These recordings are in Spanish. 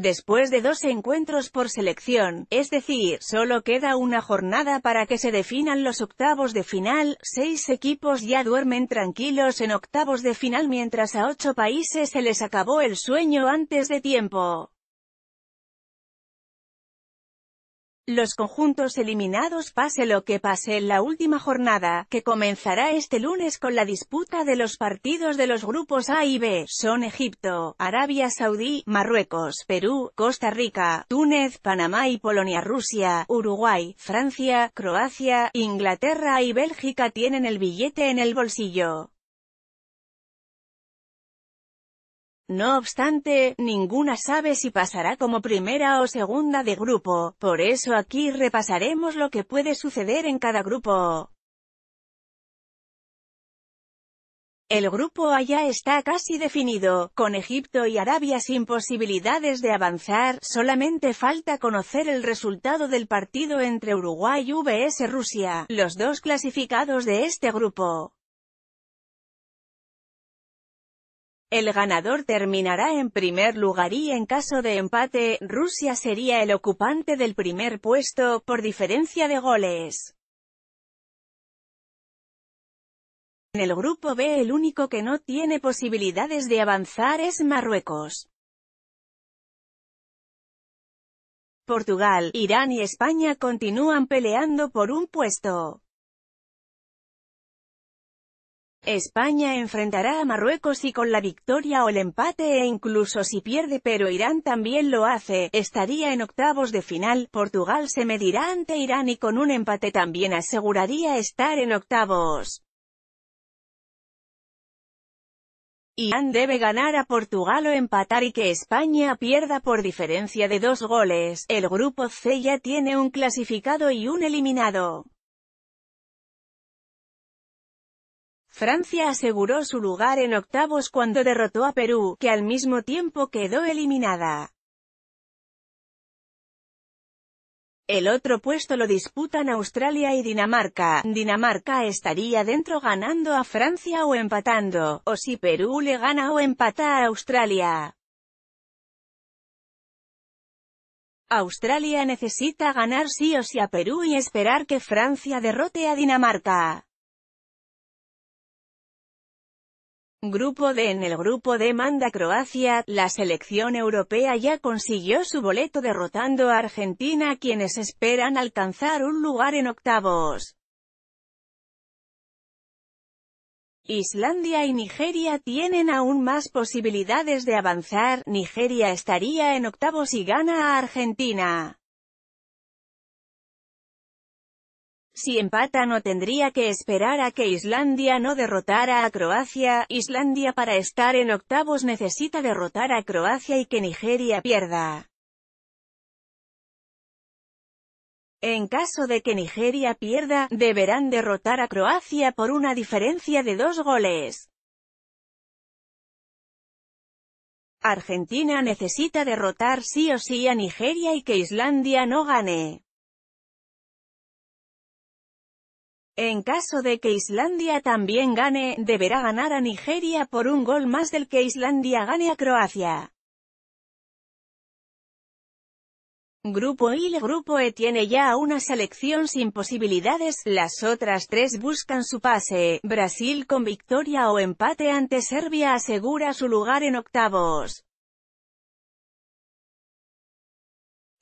después de dos encuentros por selección, es decir, solo queda una jornada para que se definan los octavos de final, seis equipos ya duermen tranquilos en octavos de final mientras a ocho países se les acabó el sueño antes de tiempo. Los conjuntos eliminados pase lo que pase en la última jornada, que comenzará este lunes con la disputa de los partidos de los grupos A y B, son Egipto, Arabia Saudí, Marruecos, Perú, Costa Rica, Túnez, Panamá y Polonia Rusia, Uruguay, Francia, Croacia, Inglaterra y Bélgica tienen el billete en el bolsillo. No obstante, ninguna sabe si pasará como primera o segunda de grupo, por eso aquí repasaremos lo que puede suceder en cada grupo. El grupo allá está casi definido, con Egipto y Arabia sin posibilidades de avanzar, solamente falta conocer el resultado del partido entre Uruguay y VS Rusia, los dos clasificados de este grupo. El ganador terminará en primer lugar y en caso de empate, Rusia sería el ocupante del primer puesto, por diferencia de goles. En el grupo B el único que no tiene posibilidades de avanzar es Marruecos. Portugal, Irán y España continúan peleando por un puesto. España enfrentará a Marruecos y con la victoria o el empate e incluso si pierde pero Irán también lo hace, estaría en octavos de final, Portugal se medirá ante Irán y con un empate también aseguraría estar en octavos. Irán debe ganar a Portugal o empatar y que España pierda por diferencia de dos goles. El grupo C ya tiene un clasificado y un eliminado. Francia aseguró su lugar en octavos cuando derrotó a Perú, que al mismo tiempo quedó eliminada. El otro puesto lo disputan Australia y Dinamarca. Dinamarca estaría dentro ganando a Francia o empatando, o si Perú le gana o empata a Australia. Australia necesita ganar sí o sí a Perú y esperar que Francia derrote a Dinamarca. Grupo D En el grupo D manda Croacia, la selección europea ya consiguió su boleto derrotando a Argentina quienes esperan alcanzar un lugar en octavos. Islandia y Nigeria tienen aún más posibilidades de avanzar, Nigeria estaría en octavos y gana a Argentina. Si empata no tendría que esperar a que Islandia no derrotara a Croacia, Islandia para estar en octavos necesita derrotar a Croacia y que Nigeria pierda. En caso de que Nigeria pierda, deberán derrotar a Croacia por una diferencia de dos goles. Argentina necesita derrotar sí o sí a Nigeria y que Islandia no gane. En caso de que Islandia también gane, deberá ganar a Nigeria por un gol más del que Islandia gane a Croacia. Grupo I El Grupo E tiene ya una selección sin posibilidades, las otras tres buscan su pase, Brasil con victoria o empate ante Serbia asegura su lugar en octavos.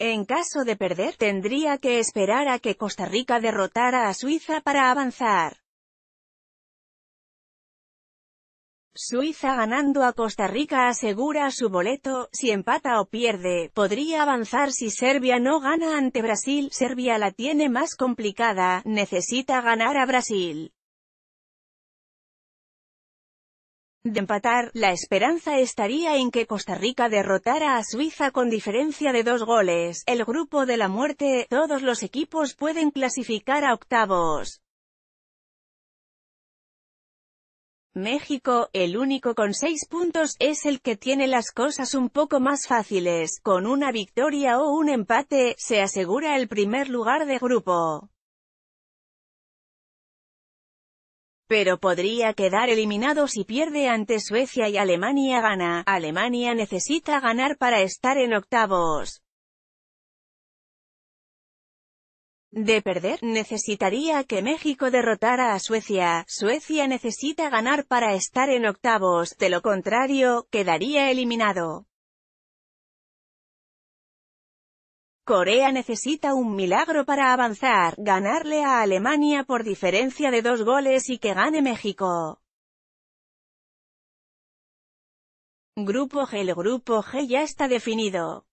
En caso de perder, tendría que esperar a que Costa Rica derrotara a Suiza para avanzar. Suiza ganando a Costa Rica asegura su boleto, si empata o pierde, podría avanzar si Serbia no gana ante Brasil, Serbia la tiene más complicada, necesita ganar a Brasil. de empatar, la esperanza estaría en que Costa Rica derrotara a Suiza con diferencia de dos goles. El grupo de la muerte, todos los equipos pueden clasificar a octavos. México, el único con seis puntos, es el que tiene las cosas un poco más fáciles, con una victoria o un empate, se asegura el primer lugar de grupo. pero podría quedar eliminado si pierde ante Suecia y Alemania gana. Alemania necesita ganar para estar en octavos. De perder, necesitaría que México derrotara a Suecia. Suecia necesita ganar para estar en octavos, de lo contrario, quedaría eliminado. Corea necesita un milagro para avanzar, ganarle a Alemania por diferencia de dos goles y que gane México. Grupo G El Grupo G ya está definido.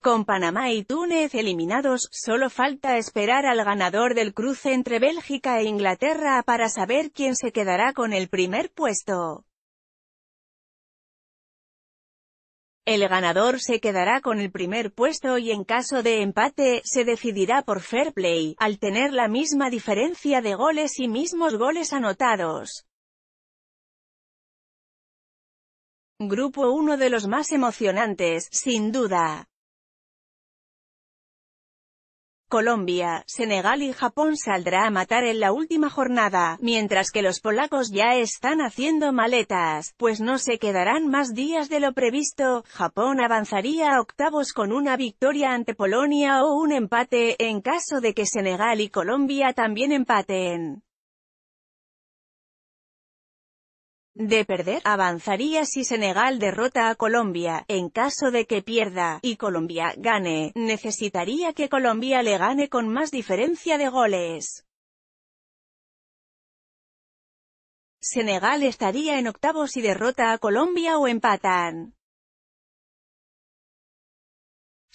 Con Panamá y Túnez eliminados, solo falta esperar al ganador del cruce entre Bélgica e Inglaterra para saber quién se quedará con el primer puesto. El ganador se quedará con el primer puesto y en caso de empate, se decidirá por fair play, al tener la misma diferencia de goles y mismos goles anotados. Grupo uno de los más emocionantes, sin duda. Colombia, Senegal y Japón saldrá a matar en la última jornada, mientras que los polacos ya están haciendo maletas, pues no se quedarán más días de lo previsto, Japón avanzaría a octavos con una victoria ante Polonia o un empate, en caso de que Senegal y Colombia también empaten. de perder, avanzaría si Senegal derrota a Colombia, en caso de que pierda, y Colombia gane, necesitaría que Colombia le gane con más diferencia de goles. Senegal estaría en octavos si derrota a Colombia o empatan.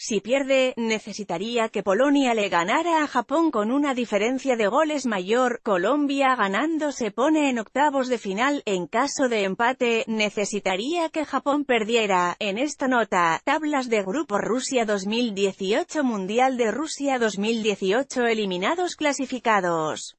Si pierde, necesitaría que Polonia le ganara a Japón con una diferencia de goles mayor, Colombia ganando se pone en octavos de final, en caso de empate, necesitaría que Japón perdiera, en esta nota, tablas de grupo Rusia 2018 Mundial de Rusia 2018 eliminados clasificados.